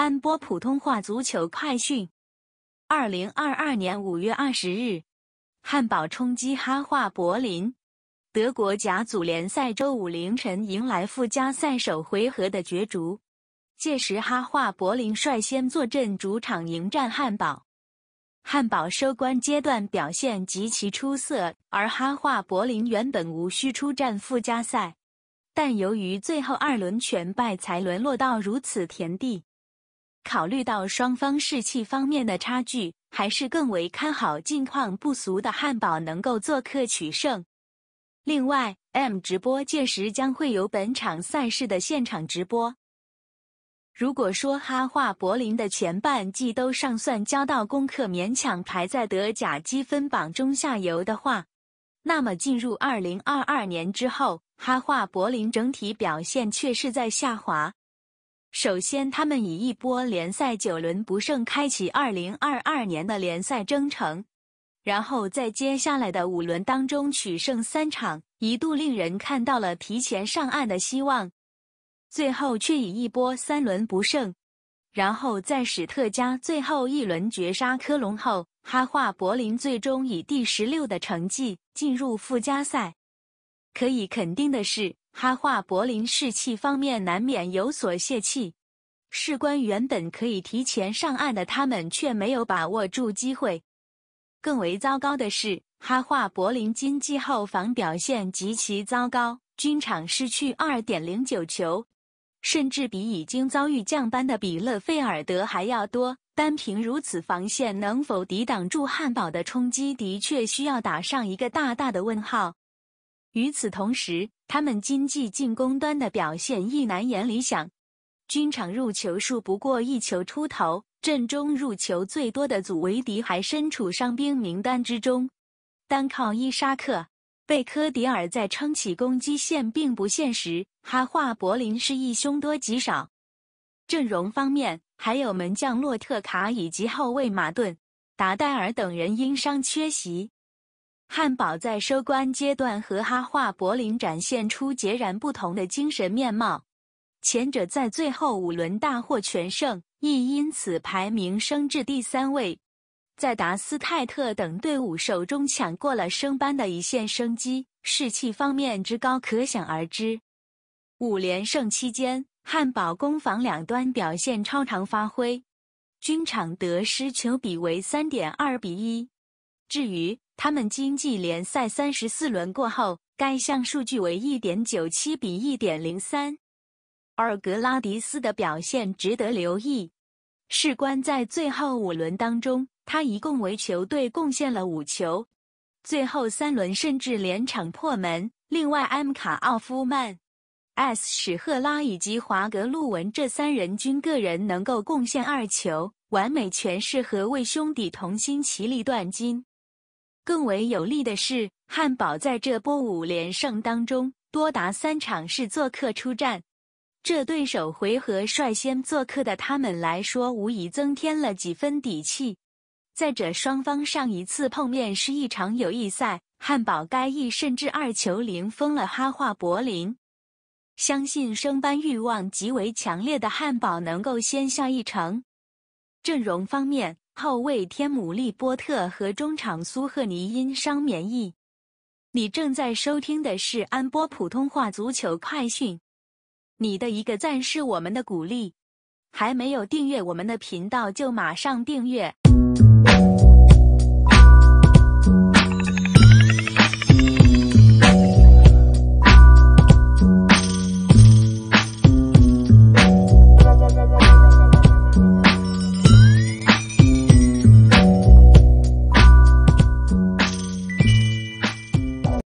安播普通话足球快讯：二零二二年五月二十日，汉堡冲击哈化柏林。德国甲组联赛周五凌晨迎来附加赛首回合的角逐，届时哈化柏林率先坐镇主场迎战汉堡。汉堡收官阶段表现极其出色，而哈化柏林原本无需出战附加赛，但由于最后二轮全败，才沦落到如此田地。考虑到双方士气方面的差距，还是更为看好近况不俗的汉堡能够做客取胜。另外，M 直播届时将会有本场赛事的现场直播。如果说哈化柏林的前半季都尚算交到功课，勉强排在德甲积分榜中下游的话，那么进入二零二二年之后，哈化柏林整体表现却是在下滑。首先，他们以一波联赛九轮不胜开启2022年的联赛征程，然后在接下来的五轮当中取胜三场，一度令人看到了提前上岸的希望。最后却以一波三轮不胜，然后在史特加最后一轮绝杀科隆后，哈化柏林最终以第十六的成绩进入附加赛。可以肯定的是。哈化柏林士气方面难免有所泄气，事关原本可以提前上岸的他们却没有把握住机会。更为糟糕的是，哈化柏林经济后防表现极其糟糕，均场失去2.09球，甚至比已经遭遇降班的比勒费尔德还要多。单凭如此防线，能否抵挡住汉堡的冲击，的确需要打上一个大大的问号。与此同时，他们经济进攻端的表现亦难言理想，均场入球数不过一球出头。阵中入球最多的祖维迪还身处伤兵名单之中，单靠伊沙克、贝科迪尔在撑起攻击线并不现实。哈化柏林是一凶多吉少。阵容方面，还有门将洛特卡以及后卫马顿、达戴尔等人因伤缺席。汉堡在收官阶段和哈化柏林展现出截然不同的精神面貌。前者在最后五轮大获全胜，亦因此排名升至第三位，在达斯泰特等队伍手中抢过了升班的一线生机，士气方面之高可想而知。五连胜期间，汉堡攻防两端表现超常发挥，均场得失球比为三点二比一。至于，他们经济联赛三十四轮过后，该项数据为一点九七比一点零三。尔格拉迪斯的表现值得留意。事关在最后五轮当中，他一共为球队贡献了五球，最后三轮甚至连场破门。另外，M 卡奥夫曼、S 史赫拉以及华格路文这三人均个人能够贡献二球，完美诠释何为兄弟同心，其利断金。更为有利的是，汉堡在这波五连胜当中，多达三场是做客出战，这对手回合率先做客的他们来说，无疑增添了几分底气。再者，双方上一次碰面是一场友谊赛，汉堡该役甚至二球零封了哈化柏林，相信升班欲望极为强烈的汉堡能够先下一城。阵容方面。后卫天姆利波特和中场苏赫尼因伤免疫。你正在收听的是安波普通话足球快讯。你的一个赞是我们的鼓励，还没有订阅我们的频道就马上订阅。